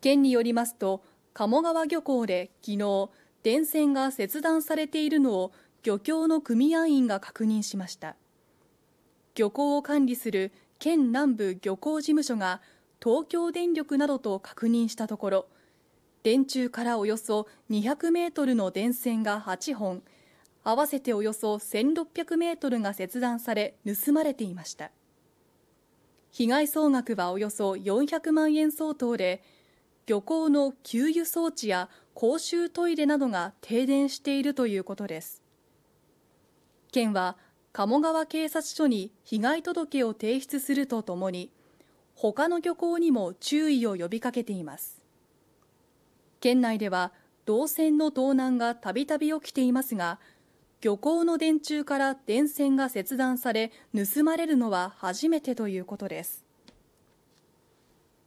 県によりますと、鴨川漁港で昨日、電線が切断されているのを漁協の組合員が確認しました。漁港を管理する県南部漁港事務所が東京電力などと確認したところ、電柱からおよそ200メートルの電線が8本、合わせておよそ1600メートルが切断され盗まれていました。被害総額はおよそ400万円相当で、漁港の給油装置や公衆トイレなどが停電しているということです県は鴨川警察署に被害届を提出するとともに他の漁港にも注意を呼びかけています県内では銅線の盗難がたびたび起きていますが漁港の電柱から電線が切断され盗まれるのは初めてということです